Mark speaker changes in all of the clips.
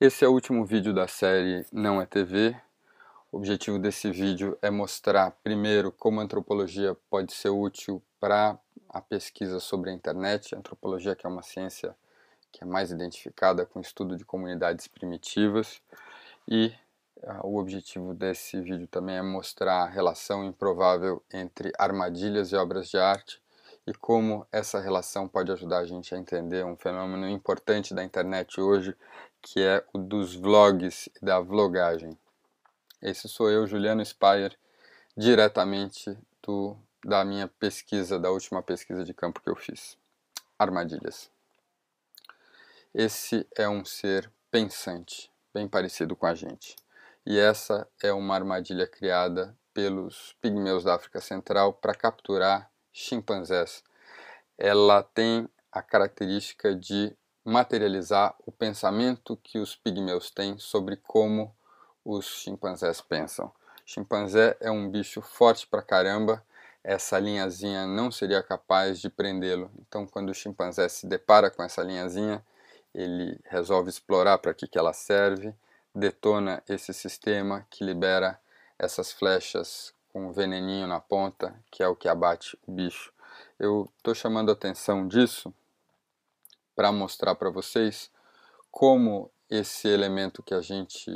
Speaker 1: Esse é o último vídeo da série Não é TV. O objetivo desse vídeo é mostrar, primeiro, como a antropologia pode ser útil para a pesquisa sobre a internet. A antropologia, que é uma ciência que é mais identificada com o estudo de comunidades primitivas. E uh, o objetivo desse vídeo também é mostrar a relação improvável entre armadilhas e obras de arte e como essa relação pode ajudar a gente a entender um fenômeno importante da internet hoje, que é o dos vlogs e da vlogagem. Esse sou eu, Juliano Spire, diretamente do, da minha pesquisa, da última pesquisa de campo que eu fiz. Armadilhas. Esse é um ser pensante, bem parecido com a gente. E essa é uma armadilha criada pelos pigmeus da África Central para capturar chimpanzés. Ela tem a característica de materializar o pensamento que os pigmeus têm sobre como os chimpanzés pensam. Chimpanzé é um bicho forte pra caramba, essa linhazinha não seria capaz de prendê-lo. Então, quando o chimpanzé se depara com essa linhazinha, ele resolve explorar para que, que ela serve, detona esse sistema que libera essas flechas com veneninho na ponta, que é o que abate o bicho. Eu estou chamando a atenção disso para mostrar para vocês como esse elemento que a gente,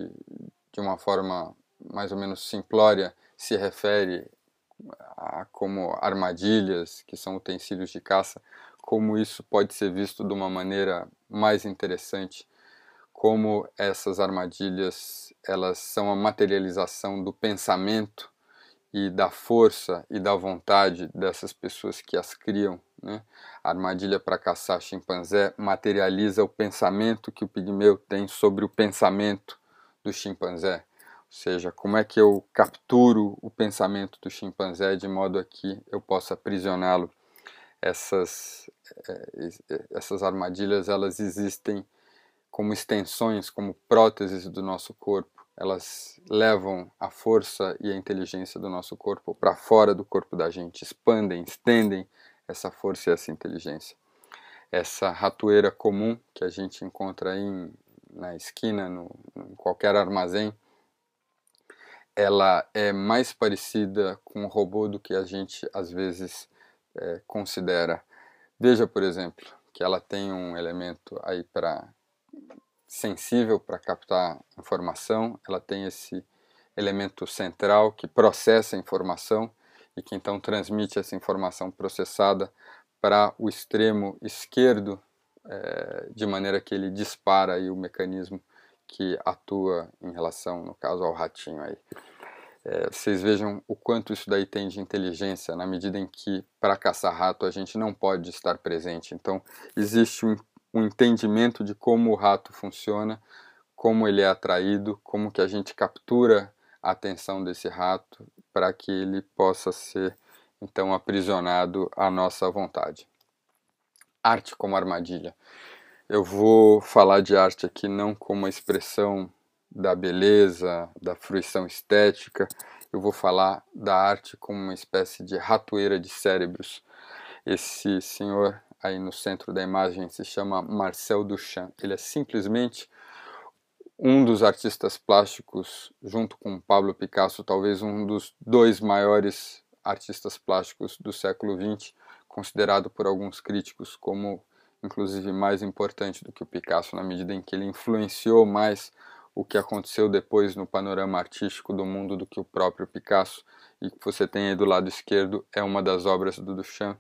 Speaker 1: de uma forma mais ou menos simplória, se refere a como armadilhas, que são utensílios de caça, como isso pode ser visto de uma maneira mais interessante, como essas armadilhas elas são a materialização do pensamento e da força e da vontade dessas pessoas que as criam né? A armadilha para caçar chimpanzé materializa o pensamento que o pigmeu tem sobre o pensamento do chimpanzé. Ou seja, como é que eu capturo o pensamento do chimpanzé de modo a que eu possa aprisioná-lo. Essas, eh, eh, essas armadilhas elas existem como extensões, como próteses do nosso corpo. Elas levam a força e a inteligência do nosso corpo para fora do corpo da gente, expandem, estendem essa força e essa inteligência. Essa ratoeira comum que a gente encontra aí em, na esquina, no, em qualquer armazém, ela é mais parecida com o robô do que a gente às vezes é, considera. Veja, por exemplo, que ela tem um elemento aí para sensível para captar informação, ela tem esse elemento central que processa a informação e que então transmite essa informação processada para o extremo esquerdo, é, de maneira que ele dispara aí o mecanismo que atua em relação, no caso, ao ratinho aí. É, vocês vejam o quanto isso daí tem de inteligência, na medida em que, para caçar rato, a gente não pode estar presente. Então, existe um, um entendimento de como o rato funciona, como ele é atraído, como que a gente captura a atenção desse rato para que ele possa ser então aprisionado à nossa vontade. Arte como armadilha. Eu vou falar de arte aqui não como a expressão da beleza, da fruição estética, eu vou falar da arte como uma espécie de ratoeira de cérebros. Esse senhor aí no centro da imagem se chama Marcel Duchamp. Ele é simplesmente um dos artistas plásticos, junto com Pablo Picasso, talvez um dos dois maiores artistas plásticos do século XX, considerado por alguns críticos como inclusive mais importante do que o Picasso, na medida em que ele influenciou mais o que aconteceu depois no panorama artístico do mundo do que o próprio Picasso. E que você tem aí do lado esquerdo é uma das obras do Duchamp,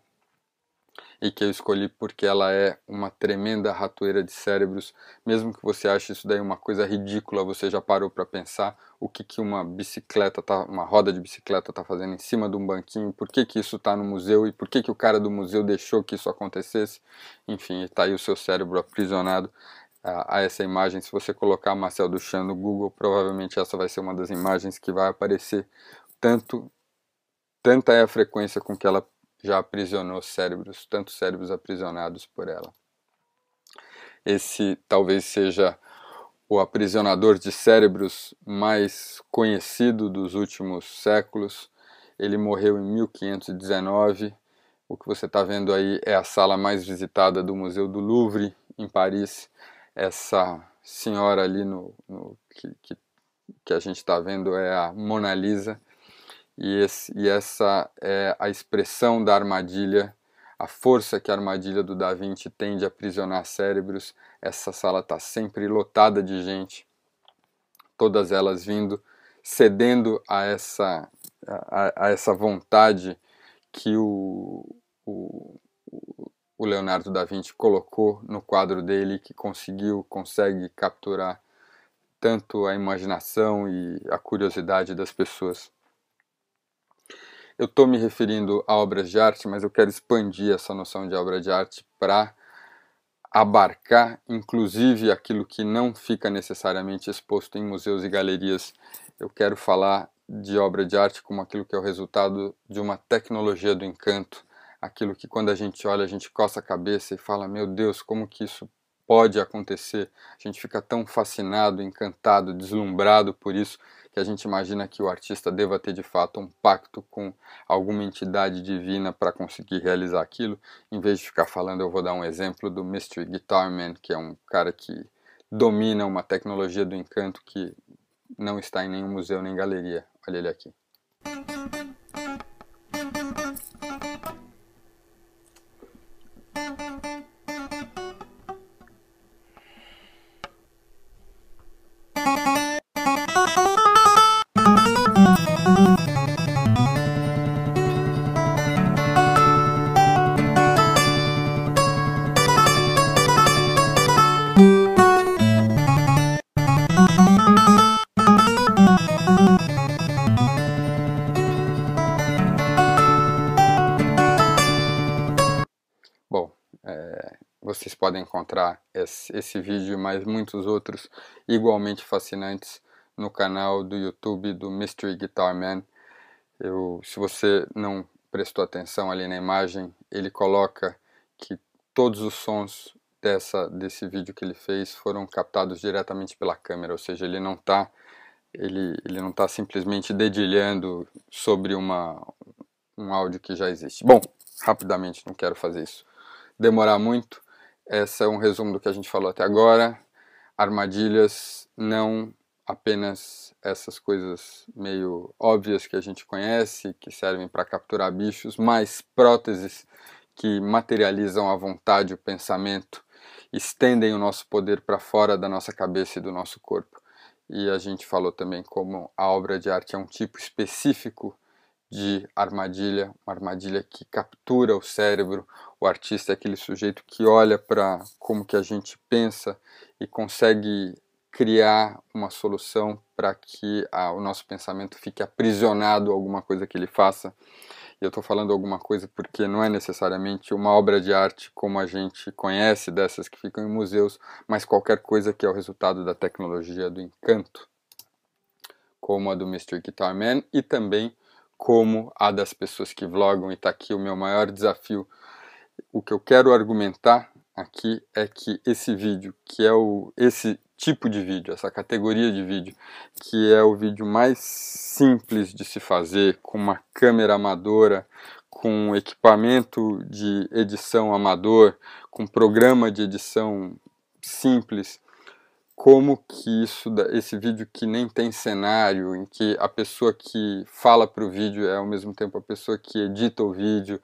Speaker 1: e que eu escolhi porque ela é uma tremenda ratoeira de cérebros. Mesmo que você ache isso daí uma coisa ridícula, você já parou para pensar o que, que uma bicicleta, tá, uma roda de bicicleta está fazendo em cima de um banquinho, por que, que isso está no museu e por que, que o cara do museu deixou que isso acontecesse. Enfim, está aí o seu cérebro aprisionado a, essa imagem. Se você colocar Marcel Duchamp no Google, provavelmente essa vai ser uma das imagens que vai aparecer tanto tanta é a frequência com que ela já aprisionou cérebros, tantos cérebros aprisionados por ela. Esse talvez seja o aprisionador de cérebros mais conhecido dos últimos séculos. Ele morreu em 1519. O que você está vendo aí é a sala mais visitada do Museu do Louvre, em Paris. Essa senhora ali no, no que, que, que a gente está vendo é a Mona Lisa. E, esse, e essa é a expressão da armadilha, a força que a armadilha do Da Vinci tem de aprisionar cérebros. Essa sala está sempre lotada de gente, todas elas vindo, cedendo a essa, a, a essa vontade que o, o, o Leonardo da Vinci colocou no quadro dele, que conseguiu, consegue capturar tanto a imaginação e a curiosidade das pessoas. Eu estou me referindo a obras de arte, mas eu quero expandir essa noção de obra de arte para abarcar, inclusive, aquilo que não fica necessariamente exposto em museus e galerias. Eu quero falar de obra de arte como aquilo que é o resultado de uma tecnologia do encanto, aquilo que quando a gente olha, a gente coça a cabeça e fala: meu Deus, como que isso pode acontecer? A gente fica tão fascinado, encantado, deslumbrado por isso que a gente imagina que o artista deva ter de fato um pacto com alguma entidade divina para conseguir realizar aquilo, em vez de ficar falando, eu vou dar um exemplo do Mystery Guitar Man, que é um cara que domina uma tecnologia do encanto que não está em nenhum museu nem galeria. Olha ele aqui. encontrar esse, esse vídeo e mais muitos outros igualmente fascinantes no canal do YouTube do Mystery Guitar Man. Eu, se você não prestou atenção ali na imagem, ele coloca que todos os sons dessa desse vídeo que ele fez foram captados diretamente pela câmera, ou seja, ele não está ele, ele não está simplesmente dedilhando sobre uma, um áudio que já existe. Bom, rapidamente, não quero fazer isso demorar muito. Esse é um resumo do que a gente falou até agora. Armadilhas não apenas essas coisas meio óbvias que a gente conhece, que servem para capturar bichos, mas próteses que materializam a vontade, o pensamento, estendem o nosso poder para fora da nossa cabeça e do nosso corpo. E a gente falou também como a obra de arte é um tipo específico de armadilha, uma armadilha que captura o cérebro. O artista é aquele sujeito que olha para como que a gente pensa e consegue criar uma solução para que a, o nosso pensamento fique aprisionado a alguma coisa que ele faça. E eu estou falando alguma coisa porque não é necessariamente uma obra de arte como a gente conhece, dessas que ficam em museus, mas qualquer coisa que é o resultado da tecnologia do encanto, como a do Mystery Guitar Man e também como a das pessoas que vlogam, e está aqui o meu maior desafio. O que eu quero argumentar aqui é que esse vídeo, que é o, esse tipo de vídeo, essa categoria de vídeo, que é o vídeo mais simples de se fazer, com uma câmera amadora, com equipamento de edição amador, com programa de edição simples, como que isso, esse vídeo que nem tem cenário, em que a pessoa que fala para o vídeo é ao mesmo tempo a pessoa que edita o vídeo,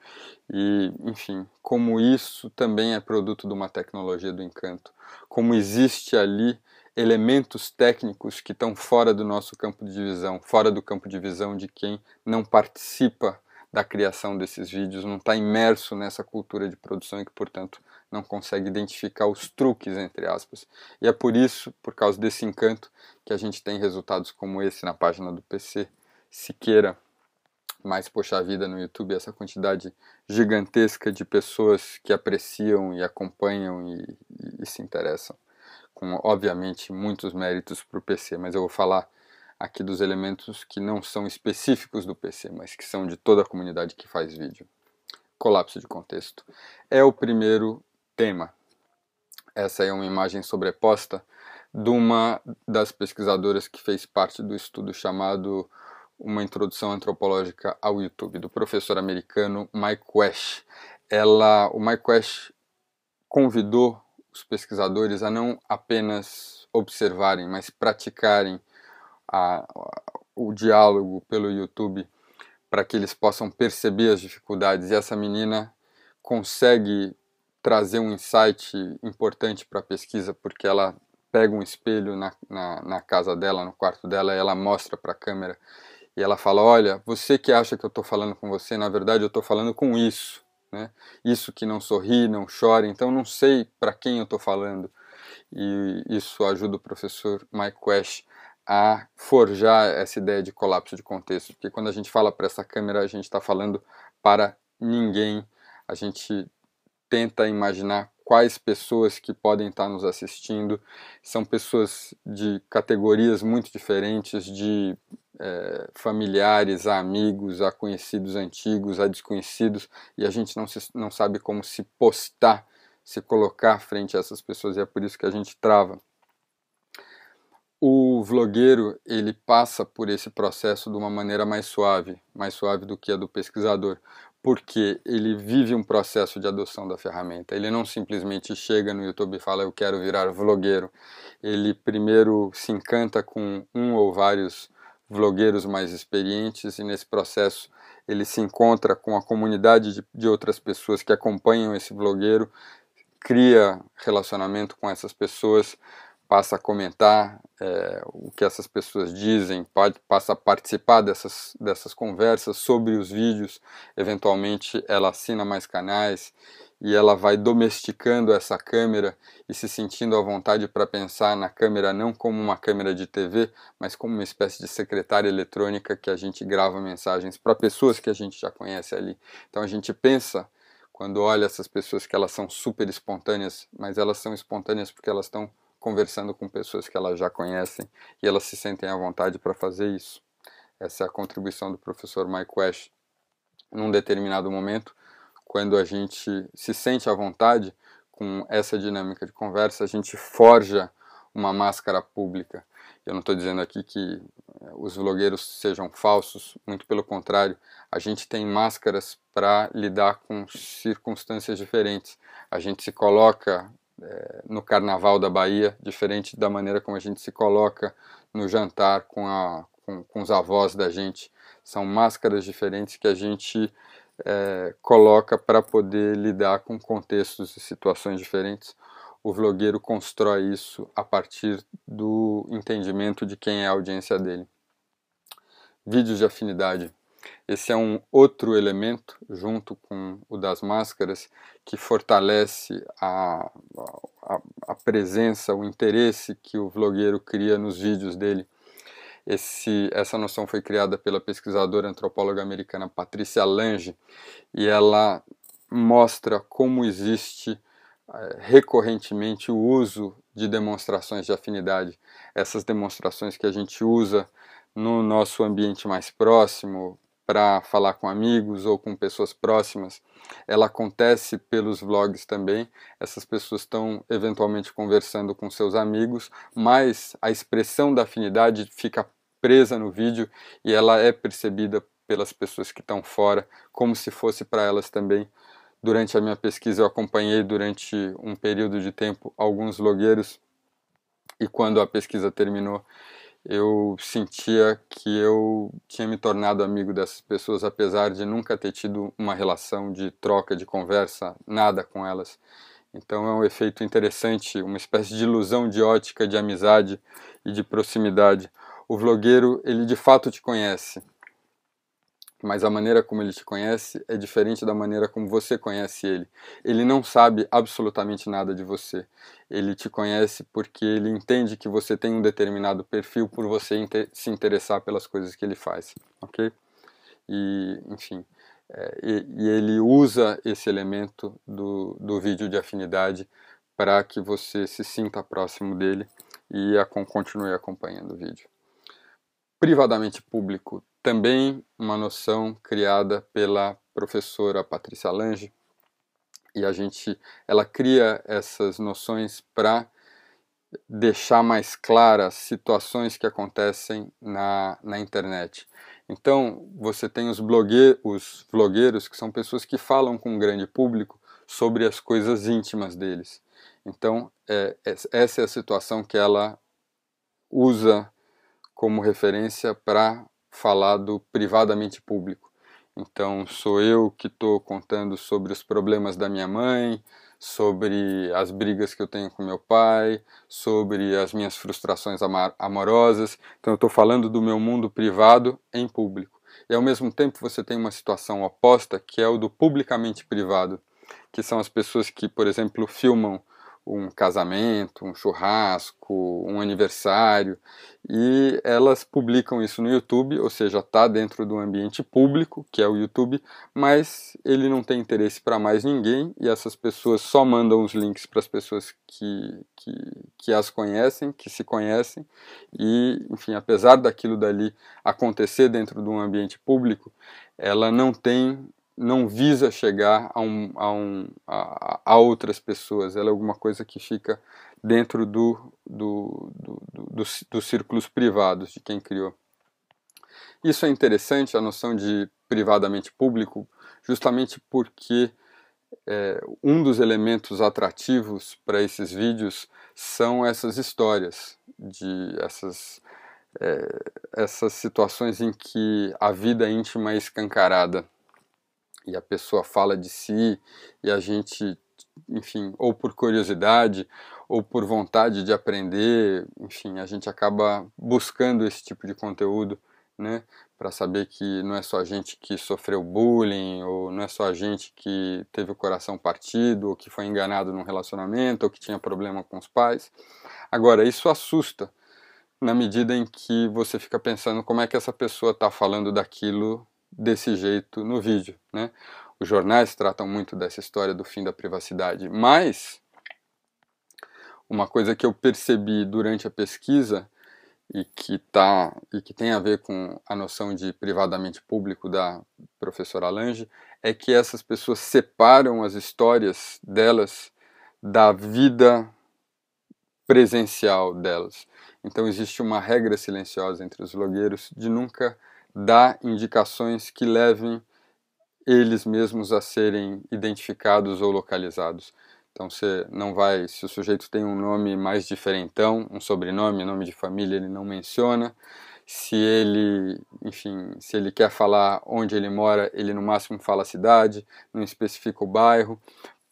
Speaker 1: e enfim, como isso também é produto de uma tecnologia do encanto, como existe ali elementos técnicos que estão fora do nosso campo de visão, fora do campo de visão de quem não participa da criação desses vídeos, não está imerso nessa cultura de produção e que, portanto, não consegue identificar os truques, entre aspas. E é por isso, por causa desse encanto, que a gente tem resultados como esse na página do PC Siqueira. mais poxa vida, no YouTube, essa quantidade gigantesca de pessoas que apreciam e acompanham e, e, e se interessam. Com, obviamente, muitos méritos para o PC, mas eu vou falar aqui dos elementos que não são específicos do PC, mas que são de toda a comunidade que faz vídeo. Colapso de contexto. É o primeiro tema. Essa é uma imagem sobreposta de uma das pesquisadoras que fez parte do estudo chamado Uma Introdução Antropológica ao YouTube, do professor americano Mike Wesh. Ela, o Mike Wesh convidou os pesquisadores a não apenas observarem, mas praticarem a, a, o diálogo pelo YouTube para que eles possam perceber as dificuldades. E essa menina consegue trazer um insight importante para a pesquisa, porque ela pega um espelho na, na, na, casa dela, no quarto dela, e ela mostra para a câmera e ela fala: Olha, você que acha que eu estou falando com você, na verdade eu estou falando com isso. Né? Isso que não sorri, não chora, então não sei para quem eu estou falando. E isso ajuda o professor Mike West a forjar essa ideia de colapso de contexto, porque quando a gente fala para essa câmera, a gente está falando para ninguém, a gente tenta imaginar quais pessoas que podem estar nos assistindo. São pessoas de categorias muito diferentes, de é, familiares, a amigos, a conhecidos antigos, a desconhecidos, e a gente não, se, não sabe como se postar, se colocar frente a essas pessoas, e é por isso que a gente trava. O vlogueiro ele passa por esse processo de uma maneira mais suave, mais suave do que a do pesquisador porque ele vive um processo de adoção da ferramenta. Ele não simplesmente chega no YouTube e fala eu quero virar vlogueiro. Ele primeiro se encanta com um ou vários vlogueiros mais experientes e nesse processo ele se encontra com a comunidade de, de outras pessoas que acompanham esse vlogueiro, cria relacionamento com essas pessoas, passa a comentar é, o que essas pessoas dizem, passa a participar dessas, dessas conversas sobre os vídeos, eventualmente ela assina mais canais e ela vai domesticando essa câmera e se sentindo à vontade para pensar na câmera não como uma câmera de TV, mas como uma espécie de secretária eletrônica que a gente grava mensagens para pessoas que a gente já conhece ali. Então a gente pensa quando olha essas pessoas que elas são super espontâneas, mas elas são espontâneas porque elas estão conversando com pessoas que elas já conhecem e elas se sentem à vontade para fazer isso. Essa é a contribuição do professor Mike West. Num determinado momento, quando a gente se sente à vontade com essa dinâmica de conversa, a gente forja uma máscara pública. Eu não estou dizendo aqui que eh, os vlogueiros sejam falsos, muito pelo contrário, a gente tem máscaras para lidar com circunstâncias diferentes. A gente se coloca é, no carnaval da Bahia, diferente da maneira como a gente se coloca no jantar com, a, com, com os avós da gente. São máscaras diferentes que a gente é, coloca para poder lidar com contextos e situações diferentes. O vlogueiro constrói isso a partir do entendimento de quem é a audiência dele. Vídeos de afinidade. Esse é um outro elemento, junto com o das máscaras, que fortalece a, a, a presença, o interesse que o vlogueiro cria nos vídeos dele. Esse, essa noção foi criada pela pesquisadora antropóloga americana Patricia Lange e ela mostra como existe eh, recorrentemente o uso de demonstrações de afinidade, essas demonstrações que a gente usa no nosso ambiente mais próximo, para falar com amigos ou com pessoas próximas, ela acontece pelos vlogs também. Essas pessoas estão eventualmente conversando com seus amigos, mas a expressão da afinidade fica presa no vídeo e ela é percebida pelas pessoas que estão fora, como se fosse para elas também. Durante a minha pesquisa, eu acompanhei durante um período de tempo alguns blogueiros e quando a pesquisa terminou, eu sentia que eu tinha me tornado amigo dessas pessoas, apesar de nunca ter tido uma relação de troca, de conversa, nada com elas. Então é um efeito interessante, uma espécie de ilusão de ótica, de amizade e de proximidade. O vlogueiro, ele de fato te conhece, mas a maneira como ele te conhece é diferente da maneira como você conhece ele. Ele não sabe absolutamente nada de você. Ele te conhece porque ele entende que você tem um determinado perfil por você inter se interessar pelas coisas que ele faz, ok? E, enfim, é, e, e, ele usa esse elemento do, do vídeo de afinidade para que você se sinta próximo dele e a, continue acompanhando o vídeo. Privadamente público também uma noção criada pela professora Patrícia Lange e a gente ela cria essas noções para deixar mais claras situações que acontecem na, na internet. Então, você tem os, blogue os blogueiros, que são pessoas que falam com um grande público sobre as coisas íntimas deles. Então, é, é essa é a situação que ela usa como referência para falado privadamente público. Então, sou eu que estou contando sobre os problemas da minha mãe, sobre as brigas que eu tenho com meu pai, sobre as minhas frustrações amorosas. Então, eu estou falando do meu mundo privado em público. E ao mesmo tempo, você tem uma situação oposta, que é o do publicamente privado, que são as pessoas que, por exemplo, filmam um casamento, um churrasco, um aniversário, e elas publicam isso no YouTube, ou seja, está dentro do ambiente público, que é o YouTube, mas ele não tem interesse para mais ninguém e essas pessoas só mandam os links para as pessoas que, que, que as conhecem, que se conhecem, e, enfim, apesar daquilo dali acontecer dentro de um ambiente público, ela não tem não visa chegar a, um, a, um, a, a, outras pessoas, ela é alguma coisa que fica dentro do, do, do, do, dos círculos privados de quem criou. Isso é interessante, a noção de privadamente público, justamente porque é, um dos elementos atrativos para esses vídeos são essas histórias, de essas, é, essas situações em que a vida íntima é escancarada e a pessoa fala de si e a gente, enfim, ou por curiosidade ou por vontade de aprender, enfim, a gente acaba buscando esse tipo de conteúdo, né? Para saber que não é só a gente que sofreu bullying, ou não é só a gente que teve o coração partido, ou que foi enganado num relacionamento, ou que tinha problema com os pais. Agora, isso assusta na medida em que você fica pensando como é que essa pessoa está falando daquilo desse jeito no vídeo. Né? Os jornais tratam muito dessa história do fim da privacidade, mas uma coisa que eu percebi durante a pesquisa e que tá e que tem a ver com a noção de privadamente público da professora Lange é que essas pessoas separam as histórias delas da vida presencial delas. Então existe uma regra silenciosa entre os blogueiros de nunca dá indicações que levem eles mesmos a serem identificados ou localizados. Então você não vai, se o sujeito tem um nome mais diferentão, um sobrenome, nome de família, ele não menciona. Se ele, enfim, se ele quer falar onde ele mora, ele no máximo fala a cidade, não especifica o bairro,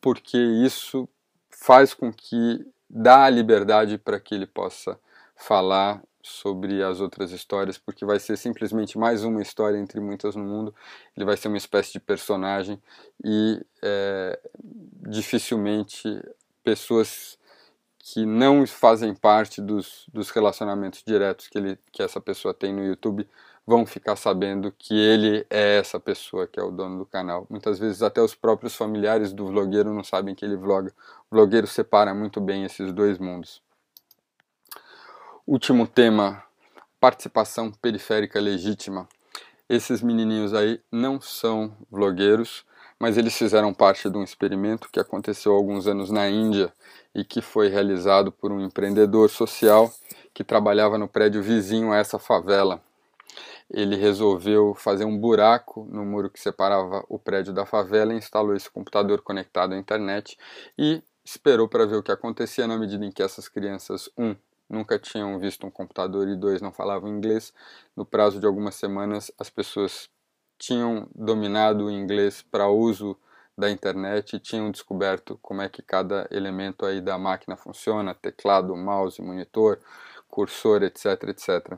Speaker 1: porque isso faz com que dá a liberdade para que ele possa falar sobre as outras histórias, porque vai ser simplesmente mais uma história entre muitas no mundo. Ele vai ser uma espécie de personagem e é, dificilmente pessoas que não fazem parte dos, dos relacionamentos diretos que, ele, que essa pessoa tem no YouTube vão ficar sabendo que ele é essa pessoa que é o dono do canal. Muitas vezes até os próprios familiares do vlogueiro não sabem que ele vloga. O vlogueiro separa muito bem esses dois mundos. Último tema: participação periférica legítima. Esses menininhos aí não são vlogueiros, mas eles fizeram parte de um experimento que aconteceu há alguns anos na Índia e que foi realizado por um empreendedor social que trabalhava no prédio vizinho a essa favela. Ele resolveu fazer um buraco no muro que separava o prédio da favela, instalou esse computador conectado à internet e esperou para ver o que acontecia na medida em que essas crianças, um, nunca tinham visto um computador e dois não falavam inglês. No prazo de algumas semanas, as pessoas tinham dominado o inglês para uso da internet e tinham descoberto como é que cada elemento aí da máquina funciona, teclado, mouse, monitor, cursor, etc, etc.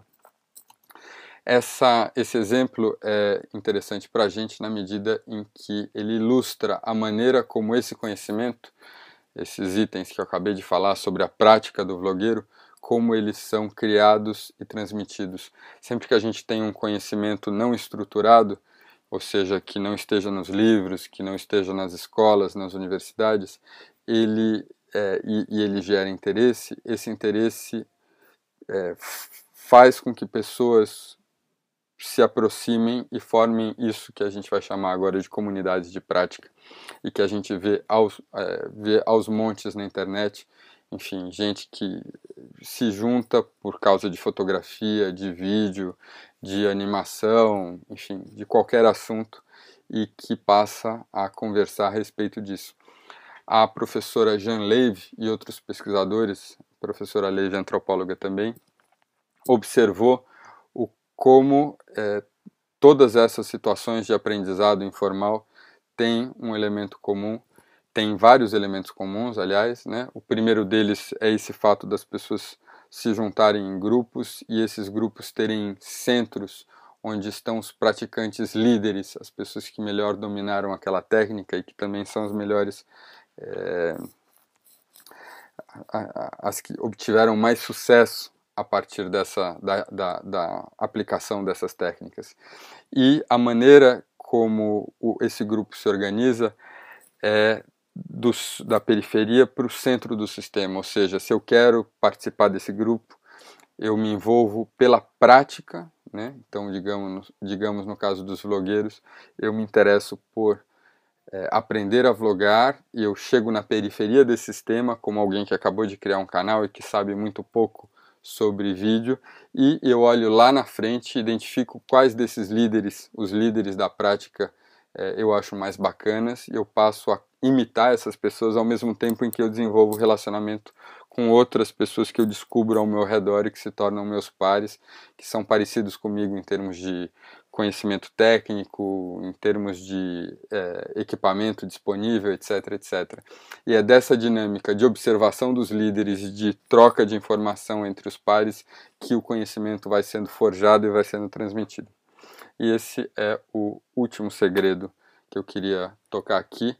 Speaker 1: Essa, esse exemplo é interessante para a gente na medida em que ele ilustra a maneira como esse conhecimento, esses itens que eu acabei de falar sobre a prática do vlogueiro, como eles são criados e transmitidos. Sempre que a gente tem um conhecimento não estruturado, ou seja, que não esteja nos livros, que não esteja nas escolas, nas universidades, ele é, e, e, ele gera interesse. Esse interesse é, faz com que pessoas se aproximem e formem isso que a gente vai chamar agora de comunidades de prática e que a gente vê aos, é, vê aos montes na internet enfim, gente que se junta por causa de fotografia, de vídeo, de animação, enfim, de qualquer assunto e que passa a conversar a respeito disso. A professora Jean Leve e outros pesquisadores, professora Leve, antropóloga também, observou o como é, todas essas situações de aprendizado informal têm um elemento comum tem vários elementos comuns, aliás, né? O primeiro deles é esse fato das pessoas se juntarem em grupos e esses grupos terem centros onde estão os praticantes líderes, as pessoas que melhor dominaram aquela técnica e que também são os melhores, é, as que obtiveram mais sucesso a partir dessa da, da, da aplicação dessas técnicas e a maneira como o, esse grupo se organiza é do, da periferia para o centro do sistema. Ou seja, se eu quero participar desse grupo, eu me envolvo pela prática, né? então, digamos, digamos no caso dos vlogueiros, eu me interesso por é, aprender a vlogar e eu chego na periferia desse sistema como alguém que acabou de criar um canal e que sabe muito pouco sobre vídeo e eu olho lá na frente e identifico quais desses líderes, os líderes da prática é, eu acho mais bacanas e eu passo a imitar essas pessoas ao mesmo tempo em que eu desenvolvo relacionamento com outras pessoas que eu descubro ao meu redor e que se tornam meus pares, que são parecidos comigo em termos de conhecimento técnico, em termos de é, equipamento disponível, etc, etc. E é dessa dinâmica de observação dos líderes, de troca de informação entre os pares, que o conhecimento vai sendo forjado e vai sendo transmitido. E esse é o último segredo que eu queria tocar aqui.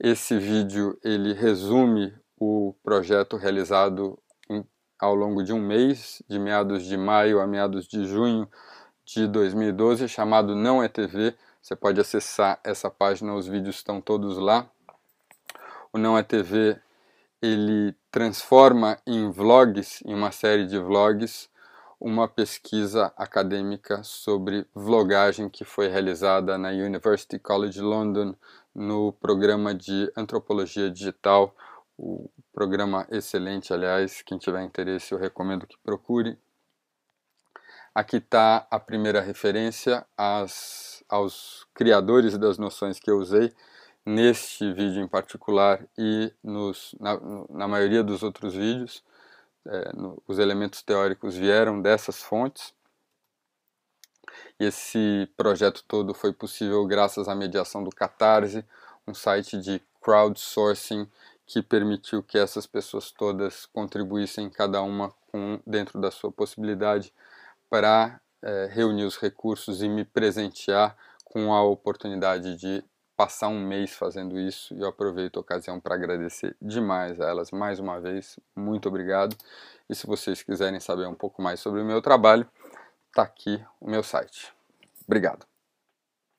Speaker 1: Esse vídeo ele resume o projeto realizado em, ao longo de um mês, de meados de maio a meados de junho de 2012, chamado Não é TV. Você pode acessar essa página, os vídeos estão todos lá. O Não é TV ele transforma em vlogs, em uma série de vlogs, uma pesquisa acadêmica sobre vlogagem que foi realizada na University College London no programa de antropologia digital, o programa excelente, aliás, quem tiver interesse eu recomendo que procure. Aqui está a primeira referência às, aos criadores das noções que eu usei neste vídeo em particular e nos, na, na maioria dos outros vídeos é, no, os elementos teóricos vieram dessas fontes. E esse projeto todo foi possível graças à mediação do Catarse, um site de crowdsourcing que permitiu que essas pessoas todas contribuíssem, cada uma com, dentro da sua possibilidade, para é, reunir os recursos e me presentear com a oportunidade de passar um mês fazendo isso e eu aproveito a ocasião para agradecer demais a elas mais uma vez. Muito obrigado. E se vocês quiserem saber um pouco mais sobre o meu trabalho, está aqui o meu site. Obrigado.